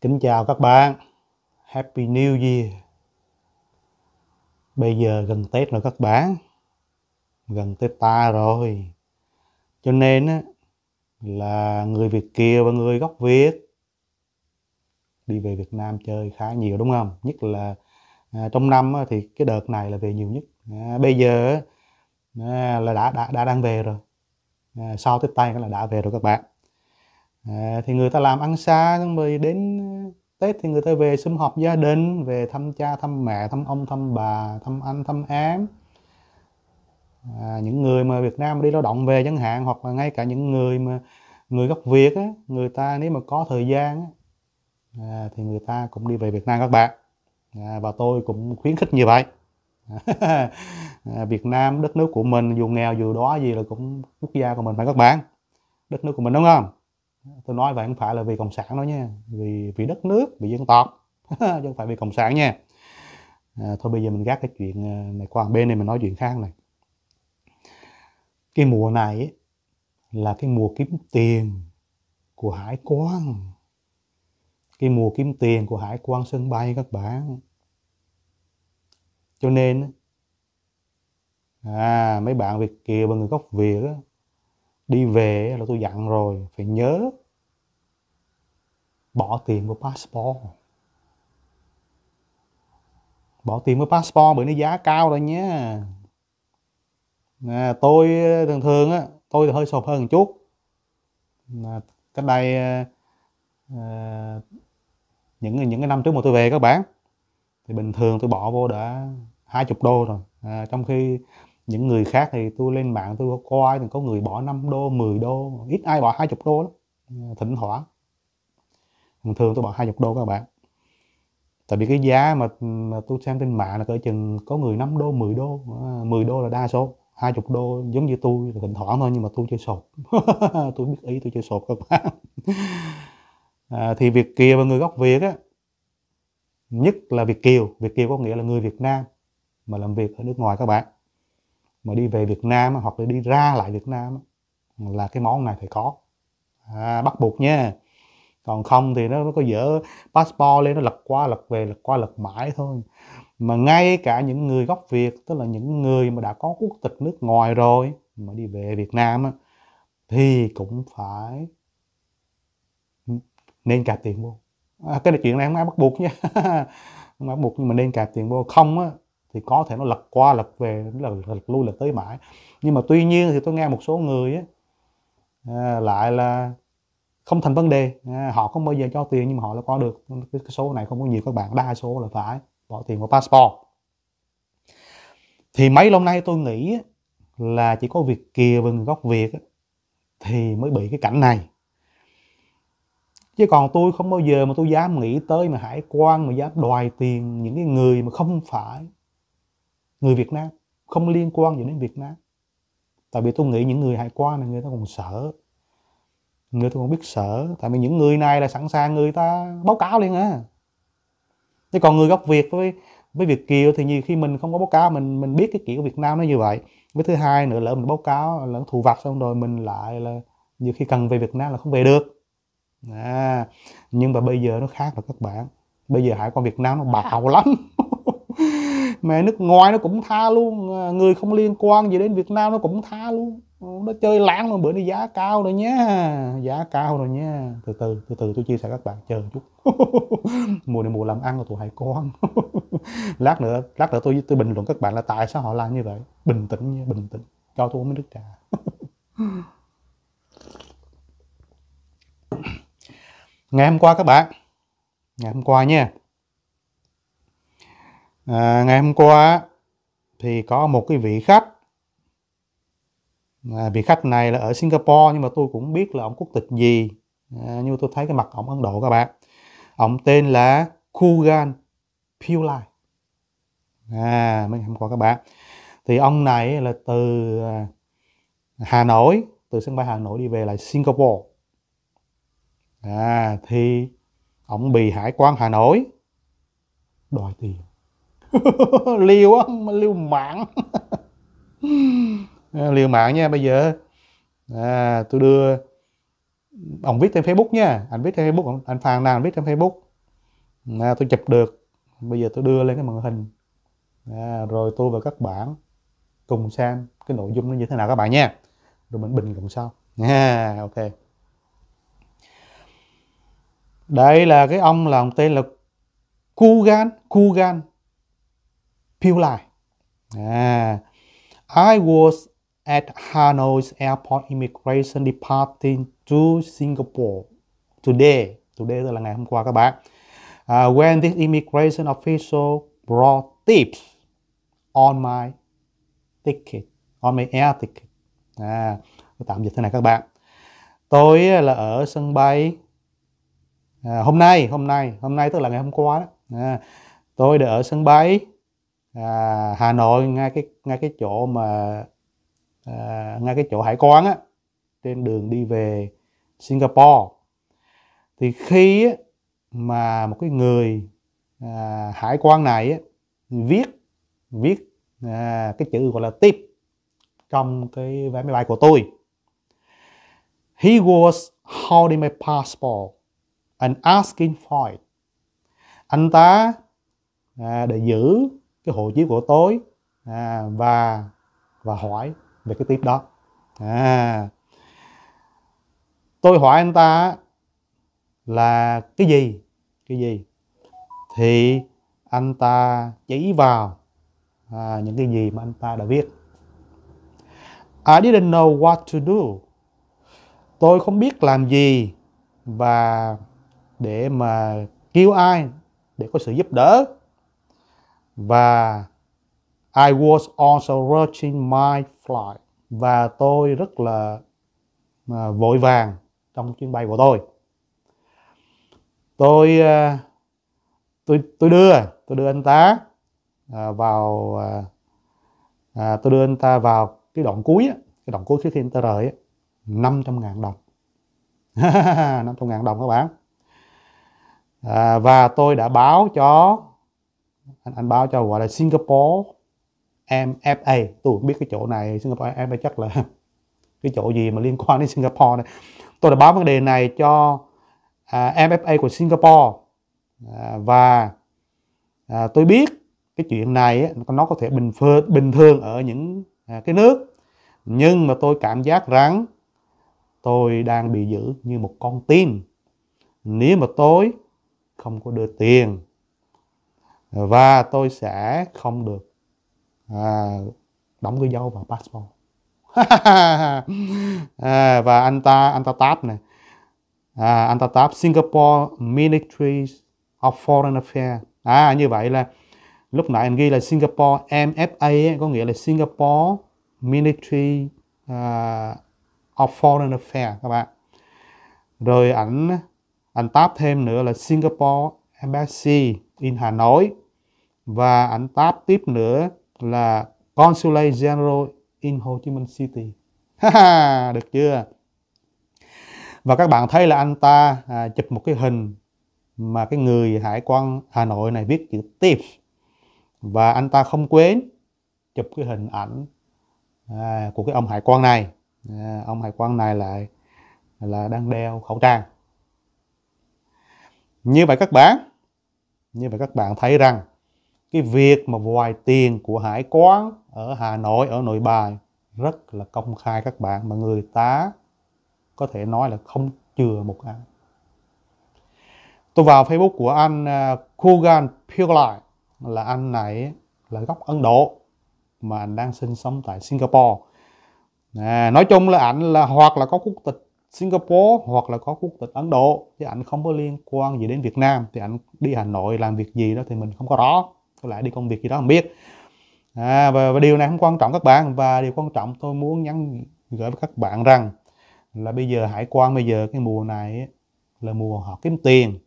Kính chào các bạn Happy New Year Bây giờ gần Tết rồi các bạn Gần Tết ta rồi Cho nên là người Việt Kiều và người gốc Việt Đi về Việt Nam chơi khá nhiều đúng không? Nhất là à, trong năm thì cái đợt này là về nhiều nhất à, Bây giờ à, là đã, đã, đã đang về rồi Sau Tết Tây là đã về rồi các bạn à, thì người ta làm ăn xa xong rồi đến ờ, tết thì người ta về sum họp gia đình về thăm cha thăm mẹ thăm ông thăm bà thăm anh thăm em à, những người mà Việt Nam đi lao động về chẳng hạn hoặc là ngay cả những người mà người gốc Việt á, người ta nếu mà có thời gian á, à, thì người ta cũng đi về Việt Nam các bạn à, và tôi cũng khuyến khích như vậy à, Việt Nam đất nước của mình dù nghèo dù đó gì là cũng quốc gia của mình phải các bạn đất nước của mình đúng không tôi nói vậy không phải là vì cộng sản đâu nha vì vì đất nước vì dân tộc chứ không phải vì cộng sản nha à, thôi bây giờ mình gác cái chuyện à, này qua bên này mình nói chuyện khác này cái mùa này ấy, là cái mùa kiếm tiền của hải quan cái mùa kiếm tiền của hải quan sân bay các bạn cho nên à, mấy bạn việt kiều và người gốc việt đi về là tôi dặn rồi phải nhớ bỏ tiền vào passport bỏ tiền với passport bởi nó giá cao rồi nhé à, tôi ờ, thường thường á tôi thì hơi sộp hơn một chút à, cách đây à, những những cái năm trước mà tôi về các bạn thì bình thường tôi bỏ vô đã hai chục đô rồi à, trong khi những người khác thì tôi lên mạng tôi coi thì có người bỏ 5 đô 10 đô ít ai bỏ hai chục đô lắm thỉnh thoảng thường tôi bỏ hai chục đô các bạn tại vì cái giá mà, mà tôi xem trên mạng là cỡ chừng có người 5 đô 10 đô 10 à, đô là đa số 20 đô giống như tôi là thỉnh thoảng thôi nhưng mà tôi chơi sột tôi biết ý tôi chơi sột các bạn à, thì việc kia và người gốc Việt á nhất là Việt Kiều Việt Kiều có nghĩa là người Việt Nam mà làm việc ở nước ngoài các bạn mà đi về Việt Nam hoặc là đi ra lại Việt Nam là cái món này phải có à, bắt buộc nha còn không thì nó, nó có dở passport lên nó lật qua lật về lật qua lật mãi thôi mà ngay cả những người gốc Việt tức là những người mà đã có quốc tịch nước ngoài rồi mà đi về Việt Nam á, thì cũng phải nên cạp tiền vô à, cái chuyện này không ai bắt buộc nha không bắt buộc nhưng mà nên cạp tiền vô không á thì có thể nó lật qua lật về là lật lui lật tới mãi nhưng mà tuy nhiên thì tôi nghe một số người á, à, lại là không thành vấn đề à, họ không bao giờ cho tiền nhưng mà họ đã có được cái số này không có nhiều các bạn đa số là phải bỏ tiền vào passport thì mấy lâu nay tôi nghĩ là chỉ có việc kiều và người gốc việt thì mới bị cái cảnh này chứ còn tôi không bao giờ mà tôi dám nghĩ tới mà hải quan mà dám đòi tiền những cái người mà không phải người việt nam không liên quan gì đến việt nam tại vì tôi nghĩ những người hải quan này người ta còn sợ người tôi không biết sợ tại vì những người này là sẵn sàng người ta báo cáo liền á. À. chứ còn người gốc việt với với việt kiều thì nhiều khi mình không có báo cáo mình mình biết cái kiểu việt nam nó như vậy với thứ hai nữa lỡ mình báo cáo lỡ thù vặt xong rồi mình lại là nhiều khi cần về việt nam là không về được à, nhưng mà bây giờ nó khác rồi các bạn bây giờ hải quan việt nam nó bạo lắm mẹ nước ngoài nó cũng tha luôn à, người không liên quan gì đến việt nam nó cũng tha luôn nó chơi lãng mà bữa nay giá cao rồi nhé giá cao rồi nhé từ từ từ từ tôi chia sẻ các bạn chờ một chút mùa này mùa làm ăn của tụi hãy con lát nữa lát nữa tôi tôi bình luận các bạn là tại sao họ làm như vậy bình tĩnh nha bình tĩnh cho tôi uống nước trà ngày hôm qua các bạn ngày hôm qua nha à, ngày hôm qua thì có một cái vị khách à, vị khách này là ở Singapore nhưng mà tôi cũng biết là ông quốc tịch gì à, nhưng tôi thấy cái mặt ông Ấn Độ các bạn ông tên là Kugan Pillai à mấy hôm qua các bạn thì ông này là từ à, Hà Nội từ sân bay Hà Nội đi về lại Singapore à thì ông bị hải quan Hà Nội đòi tiền liêu á liêu mạng À, liều mạng nha bây giờ à, tôi đưa ông viết trên facebook nha anh viết trên facebook anh phàn nàn viết trên facebook à, tôi chụp được bây giờ tôi đưa lên cái màn hình à, rồi tôi và các bạn cùng xem cái nội dung nó như thế nào các bạn nha rồi mình bình luận sau nha à, ok đây là cái ông là ông tên là Kugan Kugan Pillai à I was at Hanoi's airport immigration departing to Singapore today. Today tức là ngày hôm qua các bạn. Uh, when this immigration official brought tips on my ticket, on my air ticket. À, tạm dịch thế này các bạn. Tôi là ở sân bay à, hôm nay, hôm nay, hôm nay tức là ngày hôm qua đó. À, tôi đã ở sân bay à, Hà Nội ngay cái ngay cái chỗ mà À, ngay cái chỗ hải quan á trên đường đi về Singapore thì khi mà một cái người à, hải quan này á, viết viết à, cái chữ gọi là tip trong cái vé máy bay của tôi he was holding my passport and asking for it anh ta à, để giữ cái hộ chiếu của tôi à, và và hỏi về cái tiếp đó à tôi hỏi anh ta là cái gì cái gì thì anh ta chỉ vào à, những cái gì mà anh ta đã viết I didn't know what to do tôi không biết làm gì và để mà kêu ai để có sự giúp đỡ và I was also watching my flight và tôi rất là à, vội vàng trong chuyến bay của tôi tôi à, tôi tôi đưa tôi đưa anh ta à, vào à, à, tôi đưa anh ta vào cái đoạn cuối cái đoạn cuối khi anh ta rời á, 500 ngàn đồng 500 ngàn đồng các bạn à, và tôi đã báo cho anh, anh báo cho gọi là Singapore MFA tôi biết cái chỗ này Singapore MFA chắc là cái chỗ gì mà liên quan đến Singapore này tôi đã báo vấn đề này cho à, MFA của Singapore à, và à, tôi biết cái chuyện này nó có thể bình phương, bình thường ở những à, cái nước nhưng mà tôi cảm giác rằng tôi đang bị giữ như một con tin nếu mà tôi không có đưa tiền và tôi sẽ không được à, đóng cái dấu vào passport à, và anh ta anh ta tap này à, anh ta tap Singapore Ministry of Foreign Affairs à như vậy là lúc nãy anh ghi là Singapore MFA có nghĩa là Singapore Ministry uh, of Foreign Affairs các bạn rồi ảnh anh tap thêm nữa là Singapore Embassy in Hà Nội và ảnh tap tiếp nữa là Consulate General in Ho Chi Minh City. được chưa? Và các bạn thấy là anh ta à, chụp một cái hình mà cái người hải quan Hà Nội này viết chữ tips và anh ta không quên chụp cái hình ảnh à, của cái ông hải quan này. À, ông hải quan này lại là đang đeo khẩu trang. Như vậy các bạn, như vậy các bạn thấy rằng cái việc mà vòi tiền của hải quan ở Hà Nội ở Nội Bài rất là công khai các bạn mà người ta có thể nói là không chừa một ai tôi vào Facebook của anh à, Kugan Pillai là anh này là gốc Ấn Độ mà anh đang sinh sống tại Singapore à, nói chung là ảnh là hoặc là có quốc tịch Singapore hoặc là có quốc tịch Ấn Độ thì ảnh không có liên quan gì đến Việt Nam thì ảnh đi Hà Nội làm việc gì đó thì mình không có rõ có lẽ đi công việc gì đó không biết à, và, và điều này không quan trọng các bạn và điều quan trọng tôi muốn nhắn gửi với các bạn rằng là bây giờ hải quan bây giờ cái mùa này là mùa họ kiếm tiền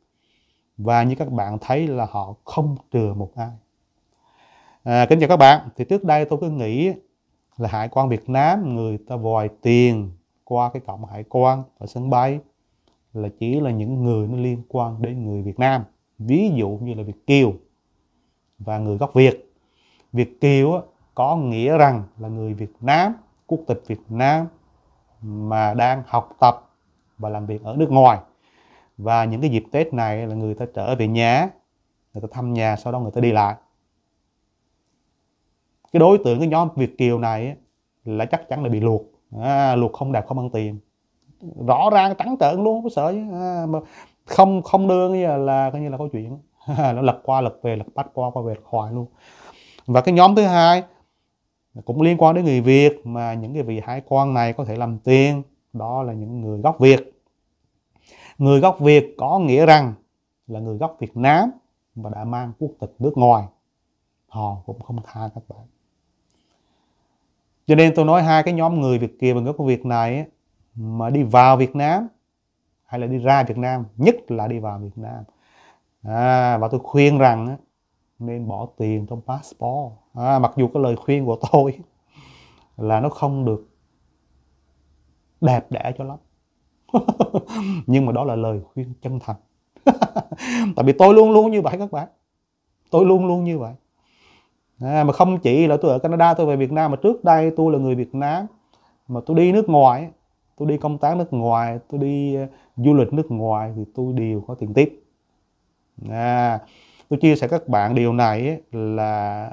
và như các bạn thấy là họ không trừ một ai à, kính chào các bạn thì trước đây tôi cứ nghĩ là hải quan Việt Nam người ta vòi tiền qua cái cổng hải quan ở sân bay là chỉ là những người nó liên quan đến người Việt Nam ví dụ như là Việt Kiều và người gốc Việt. Việt kiều có nghĩa rằng là người Việt Nam, quốc tịch Việt Nam mà đang học tập và làm việc ở nước ngoài. Và những cái dịp Tết này là người ta trở về nhà, người ta thăm nhà, sau đó người ta đi lại. Cái đối tượng cái nhóm Việt kiều này là chắc chắn là bị luộc, à, luộc không đạt không ăn tiền rõ ràng trắng trợn luôn không có sợ chứ à, mà không không đưa như là coi như là câu chuyện nó lật qua lật về lật bắt qua qua về khỏi luôn và cái nhóm thứ hai cũng liên quan đến người Việt mà những cái vị hải quan này có thể làm tiền đó là những người gốc Việt người gốc Việt có nghĩa rằng là người gốc Việt Nam và đã mang quốc tịch nước ngoài họ cũng không tha các bạn cho nên tôi nói hai cái nhóm người Việt kia và người gốc Việt này mà đi vào Việt Nam hay là đi ra Việt Nam nhất là đi vào Việt Nam à, và tôi khuyên rằng nên bỏ tiền trong passport à, mặc dù cái lời khuyên của tôi là nó không được đẹp đẽ cho lắm nhưng mà đó là lời khuyên chân thành tại vì tôi luôn luôn như vậy các bạn tôi luôn luôn như vậy à, mà không chỉ là tôi ở Canada tôi về Việt Nam mà trước đây tôi là người Việt Nam mà tôi đi nước ngoài tôi đi công tác nước ngoài tôi đi à, du lịch nước ngoài thì tôi đều có tiền tiếp à, tôi chia sẻ các bạn điều này là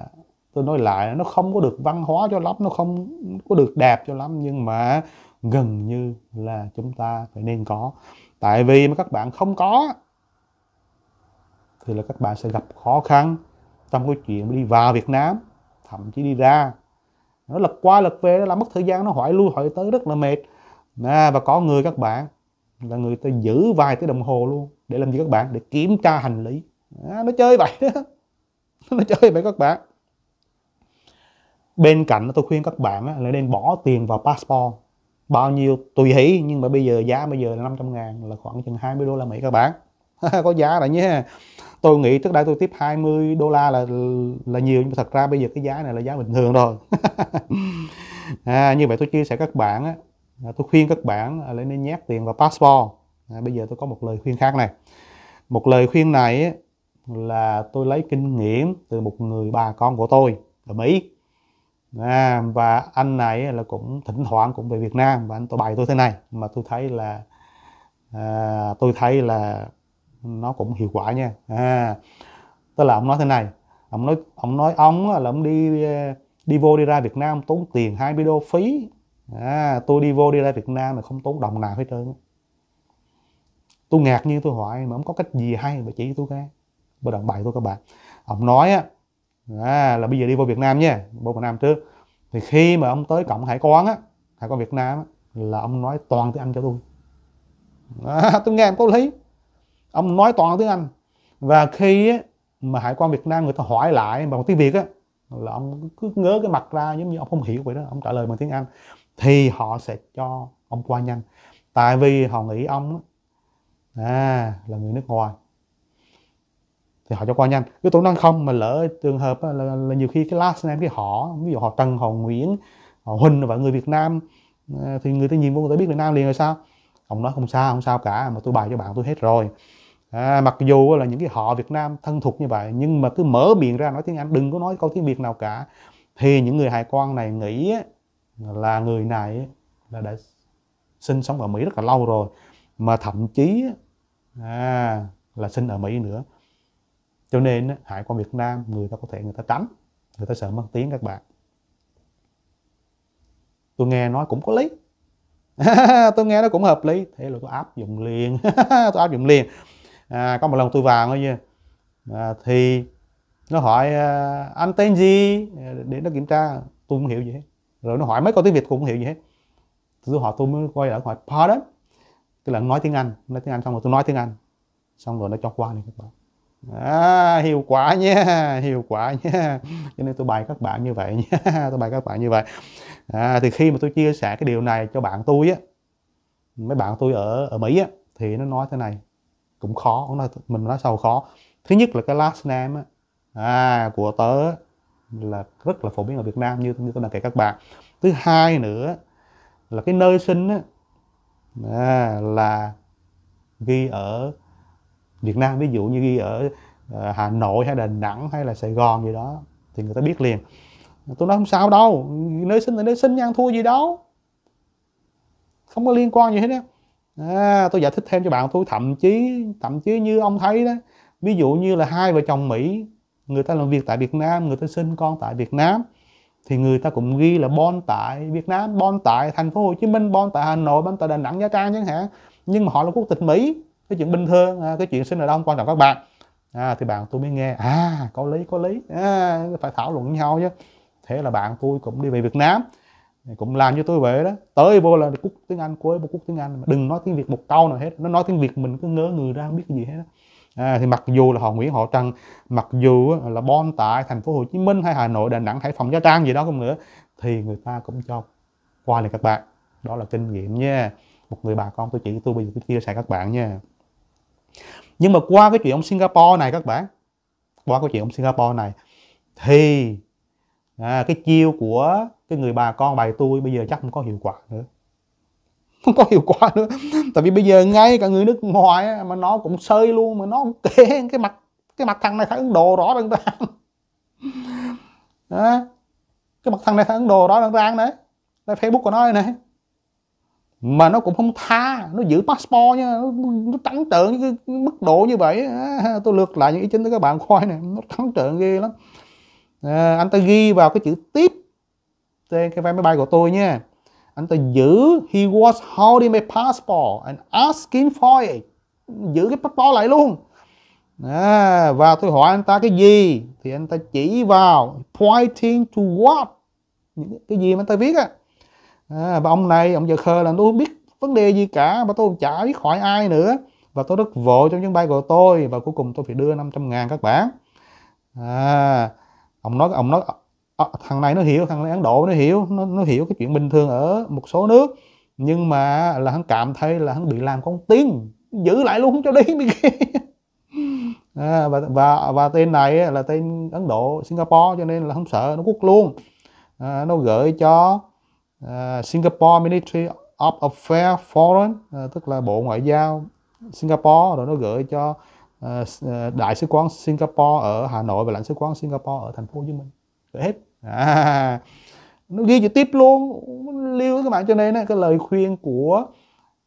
tôi nói lại nó không có được văn hóa cho lắm nó không có được đẹp cho lắm nhưng mà gần như là chúng ta phải nên có tại vì mà các bạn không có thì là các bạn sẽ gặp khó khăn trong cái chuyện đi vào Việt Nam thậm chí đi ra nó lật qua lật về nó làm mất thời gian nó hỏi lui hỏi tới rất là mệt à, và có người các bạn là người ta giữ vài cái đồng hồ luôn để làm gì các bạn để kiểm tra hành lý à, nó chơi vậy đó nó chơi vậy các bạn bên cạnh tôi khuyên các bạn là nên bỏ tiền vào passport bao nhiêu tùy hỷ nhưng mà bây giờ giá bây giờ là 500 ngàn là khoảng chừng 20 đô la Mỹ các bạn có giá rồi nhé tôi nghĩ trước đây tôi tiếp 20 đô la là là nhiều nhưng mà thật ra bây giờ cái giá này là giá bình thường rồi à, như vậy tôi chia sẻ các bạn á, À, tôi khuyên các bạn à, nên nhét tiền vào passport à, bây giờ tôi có một lời khuyên khác này một lời khuyên này là tôi lấy kinh nghiệm từ một người bà con của tôi ở Mỹ à, và anh này là cũng thỉnh thoảng cũng về Việt Nam và anh tôi bày tôi thế này mà tôi thấy là à, tôi thấy là nó cũng hiệu quả nha à, tức là ông nói thế này ông nói ông nói ông là ông đi à, đi vô đi ra Việt Nam tốn tiền 20 đô phí à, tôi đi vô đi ra Việt Nam mà không tốn đồng nào hết trơn tôi ngạc như tôi hỏi mà ông có cách gì hay mà chỉ tôi cái bà đồng bày tôi các bạn ông nói á à, là bây giờ đi vô Việt Nam nha vô Việt Nam trước thì khi mà ông tới Cộng hải quan á hải quan Việt Nam á, là ông nói toàn tiếng Anh cho tôi à, tôi nghe em có lý ông nói toàn tiếng Anh và khi á, mà hải quan Việt Nam người ta hỏi lại bằng tiếng Việt á là ông cứ ngớ cái mặt ra giống như ông không hiểu vậy đó ông trả lời bằng tiếng Anh thì họ sẽ cho ông qua nhanh tại vì họ nghĩ ông à, là người nước ngoài thì họ cho qua nhanh cái tổn năng không mà lỡ trường hợp là, là, nhiều khi cái last name cái họ ví dụ họ trần họ nguyễn họ huỳnh và người việt nam à, thì người ta nhìn vô người ta biết việt nam liền rồi sao ông nói không sao không sao cả mà tôi bài cho bạn tôi hết rồi à, mặc dù là những cái họ việt nam thân thuộc như vậy nhưng mà cứ mở miệng ra nói tiếng anh đừng có nói câu tiếng việt nào cả thì những người hải quan này nghĩ là người này là đã sinh sống ở Mỹ rất là lâu rồi mà thậm chí à, là sinh ở Mỹ nữa cho nên hại qua Việt Nam người ta có thể người ta tránh người ta sợ mất tiếng các bạn tôi nghe nói cũng có lý tôi nghe nó cũng hợp lý thế là tôi áp dụng liền tôi áp dụng liền à, có một lần tôi vào thôi nha à, thì nó hỏi à, anh tên gì à, để nó kiểm tra tôi không hiểu gì hết rồi nó hỏi mấy câu tiếng việt cũng không hiểu gì hết rồi họ tôi mới quay lại hỏi pardon tức là nói tiếng anh nói tiếng anh xong rồi tôi nói tiếng anh xong rồi nó cho qua này các bạn à, hiệu quả nha hiệu quả nha cho nên tôi bài các bạn như vậy nha tôi bài các bạn như vậy à, thì khi mà tôi chia sẻ cái điều này cho bạn tôi á mấy bạn tôi ở ở mỹ á thì nó nói thế này cũng khó nó mình nói sau khó thứ nhất là cái last name á à, của tớ là rất là phổ biến ở Việt Nam như như tôi đã kể các bạn thứ hai nữa là cái nơi sinh á, à, là ghi ở Việt Nam ví dụ như ghi ở à, Hà Nội hay Đà Nẵng hay là Sài Gòn gì đó thì người ta biết liền tôi nói không sao đâu nơi sinh là nơi sinh ăn thua gì đâu không có liên quan gì hết á à, tôi giải thích thêm cho bạn tôi thậm chí thậm chí như ông thấy đó ví dụ như là hai vợ chồng Mỹ người ta làm việc tại Việt Nam người ta sinh con tại Việt Nam thì người ta cũng ghi là bon tại Việt Nam bon tại thành phố Hồ Chí Minh bon tại Hà Nội bon tại Đà Nẵng Nha Trang chẳng hạn nhưng mà họ là quốc tịch Mỹ cái chuyện bình thường à, cái chuyện sinh ở đâu không quan trọng các bạn à, thì bạn tôi mới nghe à có lý có lý à, phải thảo luận với nhau chứ thế là bạn tôi cũng đi về Việt Nam cũng làm cho tôi vậy đó tới vô là quốc tiếng Anh cuối một quốc tiếng Anh đừng nói tiếng Việt một câu nào hết nó nói tiếng Việt mình cứ ngớ người ra không biết cái gì hết đó. À, thì mặc dù là họ Nguyễn Họ Trần, mặc dù là bon tại thành phố Hồ Chí Minh hay Hà Nội, Đà Nẵng, Hải Phòng, Gia Trang gì đó không nữa thì người ta cũng cho qua lại các bạn. Đó là kinh nghiệm nha. Một người bà con tôi chỉ tôi bây giờ tôi chia sẻ các bạn nha. Nhưng mà qua cái chuyện ông Singapore này các bạn, qua cái chuyện ông Singapore này thì à, cái chiêu của cái người bà con bài tôi bây giờ chắc không có hiệu quả nữa không có hiệu quả nữa tại vì bây giờ ngay cả người nước ngoài mà nó cũng sơi luôn mà nó cũng kể cái mặt cái mặt thằng này thằng Ấn Độ rõ ràng ràng đó. cái mặt thằng này thằng Ấn Độ rõ ràng ràng đấy đây Facebook của nó đây này mà nó cũng không tha nó giữ passport nha nó, trắng trợn cái mức độ như vậy tôi lượt lại những ý chính của các bạn khoai này nó trắng trợn ghê lắm à, anh ta ghi vào cái chữ tiếp trên cái vé máy bay của tôi nha anh ta giữ he was holding my passport and asking for it giữ cái passport lại luôn à, và tôi hỏi anh ta cái gì thì anh ta chỉ vào pointing to what những cái gì mà anh ta viết á à, và ông này ông giờ khờ là tôi không biết vấn đề gì cả và tôi chả biết hỏi ai nữa và tôi rất vội trong chuyến bay của tôi và cuối cùng tôi phải đưa 500 ngàn các bạn à, ông nói ông nói à, thằng này nó hiểu thằng này ấn độ nó hiểu nó, nó hiểu cái chuyện bình thường ở một số nước nhưng mà là hắn cảm thấy là hắn bị làm con tin giữ lại luôn không cho đi bên kia à, và, và và tên này là tên ấn độ singapore cho nên là không sợ nó quốc luôn à, nó gửi cho uh, singapore ministry of affairs foreign uh, tức là bộ ngoại giao singapore rồi nó gửi cho uh, đại sứ quán singapore ở hà nội và lãnh sứ quán singapore ở thành phố hồ chí minh hết à, nó ghi chữ tiếp luôn lưu các bạn cho nên cái lời khuyên của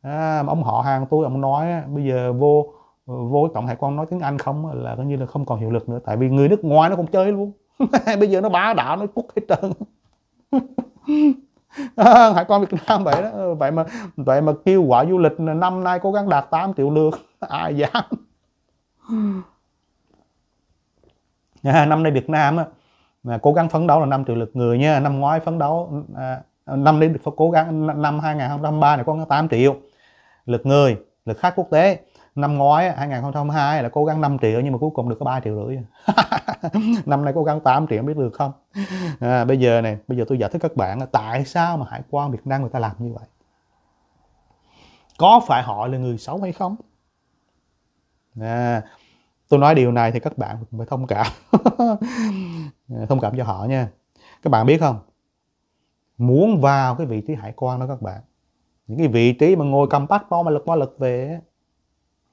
à, ông họ hàng tôi ông nói bây giờ vô vô tổng hải quan nói tiếng anh không là coi như là không còn hiệu lực nữa tại vì người nước ngoài nó không chơi luôn bây giờ nó bá đạo nó cút hết trơn hải quan việt nam vậy đó vậy mà vậy mà kêu quả du lịch năm nay cố gắng đạt 8 triệu lượt ai dám à, năm nay việt nam á mà cố gắng phấn đấu là 5 triệu lượt người nha năm ngoái phấn đấu à, năm đến cố gắng năm 2023 này có 8 triệu lượt người lượt khách quốc tế năm ngoái 2022 là cố gắng 5 triệu nhưng mà cuối cùng được có 3 triệu rưỡi năm nay cố gắng 8 triệu biết được không à, bây giờ này bây giờ tôi giải thích các bạn tại sao mà hải quan Việt Nam người ta làm như vậy có phải họ là người xấu hay không à, tôi nói điều này thì các bạn cũng phải thông cảm ờ, thông cảm cho họ nha các bạn biết không muốn vào cái vị trí hải quan đó các bạn những cái vị trí mà ngồi cầm passport mà lực qua lực về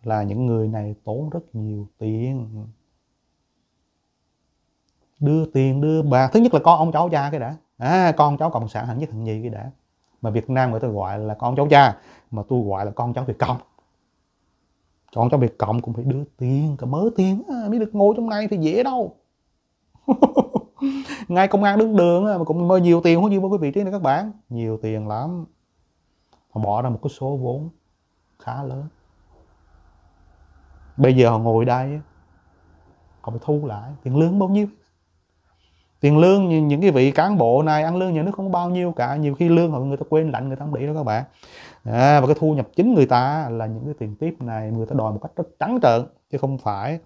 là những người này tốn rất nhiều tiền đưa tiền đưa bà thứ nhất là con ông cháu cha cái đã à, con cháu cộng sản hẳn nhất hẳn gì cái đã mà việt nam người ta gọi là con cháu cha mà tôi gọi là con cháu việt cộng chọn cho việc cộng cũng phải đưa tiền cả mớ tiền à, mới được ngồi trong này thì dễ đâu ngay công an đứng đường mà cũng mơ nhiều tiền quá như quý vị trí này các bạn nhiều tiền lắm họ bỏ ra một cái số vốn khá lớn bây giờ họ ngồi đây họ phải thu lại tiền lương bao nhiêu tiền lương những cái vị cán bộ này ăn lương nhà nước không bao nhiêu cả nhiều khi lương họ người ta quên lạnh người ta không để đó các bạn à, và cái thu nhập chính người ta là những cái tiền tiếp này người ta đòi một cách rất trắng trợn chứ không phải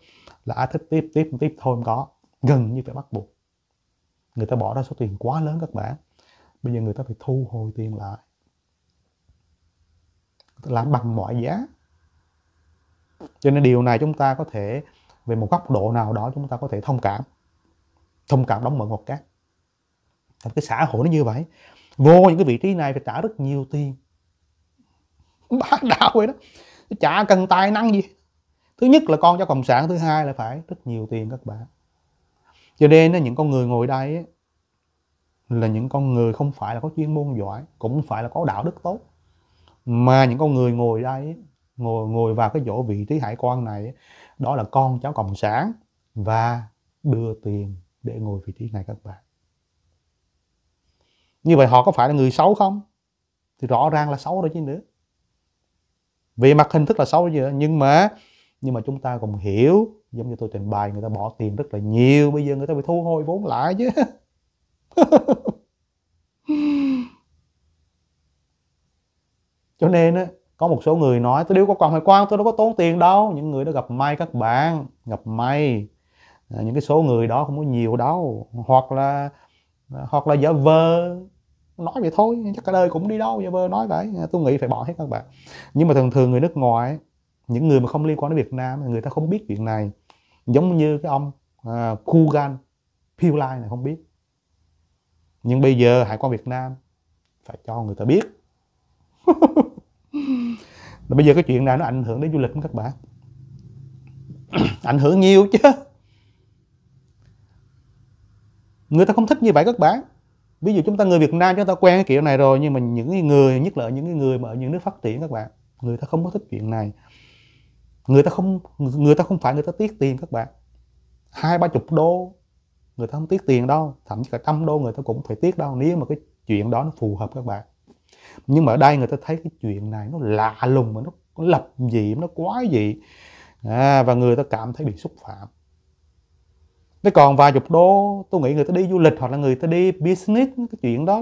là ai thích tiếp tiếp tiếp thôi không có gần như phải bắt buộc người ta bỏ ra số tiền quá lớn các bạn bây giờ người ta phải thu hồi tiền lại làm bằng mọi giá cho nên điều này chúng ta có thể về một góc độ nào đó chúng ta có thể thông cảm thông cảm đóng mở một cái cái xã hội nó như vậy vô những cái vị trí này phải trả rất nhiều tiền bác đạo vậy đó chả cần tài năng gì thứ nhất là con cho cộng sản thứ hai là phải rất nhiều tiền các bạn cho nên những con người ngồi đây là những con người không phải là có chuyên môn giỏi cũng phải là có đạo đức tốt mà những con người ngồi đây ngồi ngồi vào cái chỗ vị trí hải quan này đó là con cháu cộng sản và đưa tiền để ngồi vị trí này các bạn như vậy họ có phải là người xấu không thì rõ ràng là xấu rồi chứ nữa vì mặt hình thức là xấu vậy nhưng mà nhưng mà chúng ta cũng hiểu giống như tôi trình bày người ta bỏ tiền rất là nhiều bây giờ người ta bị thu hồi vốn lại chứ cho nên á có một số người nói tôi đâu có quan hệ quan tôi đâu có tốn tiền đâu những người đó gặp may các bạn gặp may à, những cái số người đó không có nhiều đâu hoặc là hoặc là giả vờ nói vậy thôi chắc cả đời cũng đi đâu vậy bơ nói vậy tôi nghĩ phải bỏ hết các bạn nhưng mà thường thường người nước ngoài những người mà không liên quan đến Việt Nam người ta không biết chuyện này giống như cái ông à, Kugan Pillai này không biết nhưng bây giờ hải quan Việt Nam phải cho người ta biết bây giờ cái chuyện này nó ảnh hưởng đến du lịch các bạn ảnh hưởng nhiều chứ người ta không thích như vậy các bạn ví dụ chúng ta người Việt Nam chúng ta quen cái kiểu này rồi nhưng mà những người nhất là những người mà ở những nước phát triển các bạn người ta không có thích chuyện này người ta không người ta không phải người ta tiết tiền các bạn hai ba chục đô người ta không tiết tiền đâu thậm chí cả trăm đô người ta cũng phải tiết đâu nếu mà cái chuyện đó nó phù hợp các bạn nhưng mà ở đây người ta thấy cái chuyện này nó lạ lùng mà nó, lập dị nó quái dị à, và người ta cảm thấy bị xúc phạm nó còn vài chục đô tôi nghĩ người ta đi du lịch hoặc là người ta đi business cái chuyện đó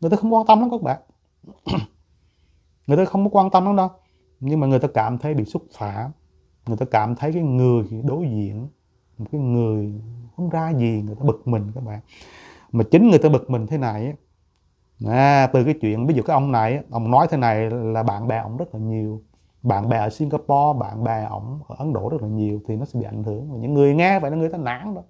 người ta không quan tâm lắm các bạn người ta không có quan tâm lắm đâu nhưng mà người ta cảm thấy bị xúc phạm người ta cảm thấy cái người đối diện một cái người không ra gì người ta bực mình các bạn mà chính người ta bực mình thế này à, từ cái chuyện ví dụ cái ông này ông nói thế này là bạn bè ông rất là nhiều bạn bè ở Singapore bạn bè ổng ở Ấn Độ rất là nhiều thì nó sẽ bị ảnh hưởng và những người nghe vậy là người ta nản đó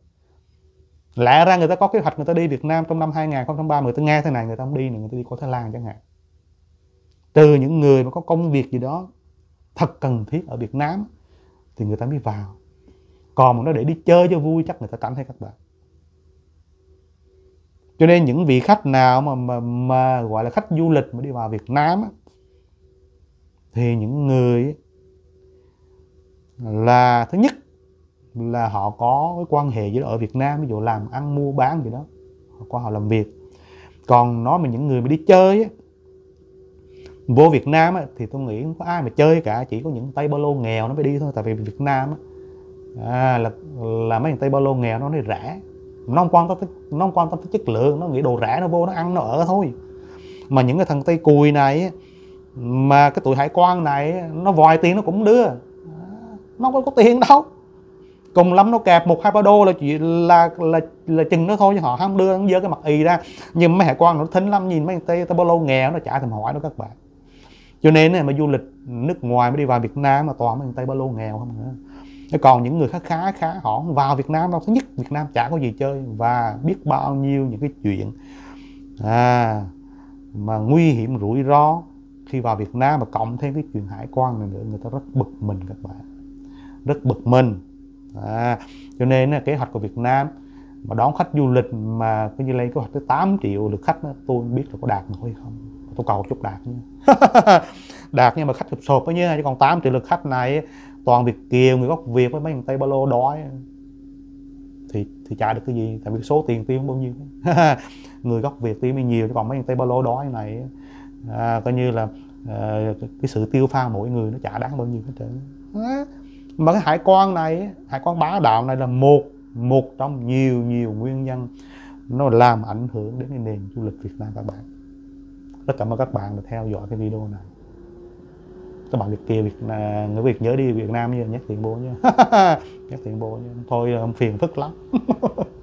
lẽ ra người ta có kế hoạch người ta đi Việt Nam trong năm 2003 người ta nghe thế này người ta không đi nữa người ta đi qua Thái Lan chẳng hạn từ những người mà có công việc gì đó thật cần thiết ở Việt Nam thì người ta mới vào còn mà nó để đi chơi cho vui chắc người ta cảm thấy các bạn cho nên những vị khách nào mà mà, mà gọi là khách du lịch mà đi vào Việt Nam á, thì những người là thứ nhất là họ có cái quan hệ với ở Việt Nam ví dụ làm ăn mua bán gì đó họ qua họ làm việc còn nói mà những người mà đi chơi á, vô Việt Nam á, thì tôi nghĩ không có ai mà chơi cả chỉ có những tay ba lô nghèo nó mới đi thôi tại vì Việt Nam á, à, là là mấy thằng tay ba lô nghèo nó nói rẻ nó không quan tâm tới, nó không quan tâm tới chất lượng nó nghĩ đồ rẻ nó vô nó ăn nó ở thôi mà những cái thằng tay cùi này á, mà cái tụi hải quan này nó vòi tiền nó cũng đưa nó không có tiền đâu cùng lắm nó kẹp một hai ba đô là chuyện là là là chừng nó thôi chứ họ không đưa nó dơ cái mặt y ra nhưng mấy hải quan nó thính lắm nhìn mấy người tao bao lâu nghèo nó trả thèm hỏi đó các bạn cho nên này, mà du lịch nước ngoài mới đi vào Việt Nam mà toàn mấy tay ba lô nghèo không nữa à. còn những người khá khá khá họ vào Việt Nam đâu thứ nhất Việt Nam chả có gì chơi và biết bao nhiêu những cái chuyện à, mà nguy hiểm rủi ro khi vào Việt Nam mà cộng thêm cái chuyện hải quan này nữa người ta rất bực mình các bạn rất bực mình à, cho nên là kế hoạch của Việt Nam mà đón khách du lịch mà cái như lấy kế hoạch tới 8 triệu lượt khách đó, tôi biết là có đạt nổi không tôi cầu chút đạt nha đạt nhưng mà khách sụp sụp đó nha chứ còn 8 triệu lượt khách này toàn Việt kiều người gốc Việt với mấy thằng Tây Ba Lô đói thì thì trả được cái gì tại vì số tiền tiêu bao nhiêu người gốc Việt tiêu mới nhiều chứ còn mấy thằng Tây Ba Lô đói này à, coi như là à, cái, sự tiêu pha mỗi người nó trả đáng bao nhiêu hết trơn à, mà cái hải quan này hải quan bá đạo này là một một trong nhiều nhiều nguyên nhân nó làm ảnh hưởng đến cái nền du lịch Việt Nam các bạn rất cảm ơn các bạn đã theo dõi cái video này các bạn việt kia việt người việt nhớ đi Việt Nam như nhắc tiền bố nhé nhắc tiền bố nhé thôi ờ, phiền phức lắm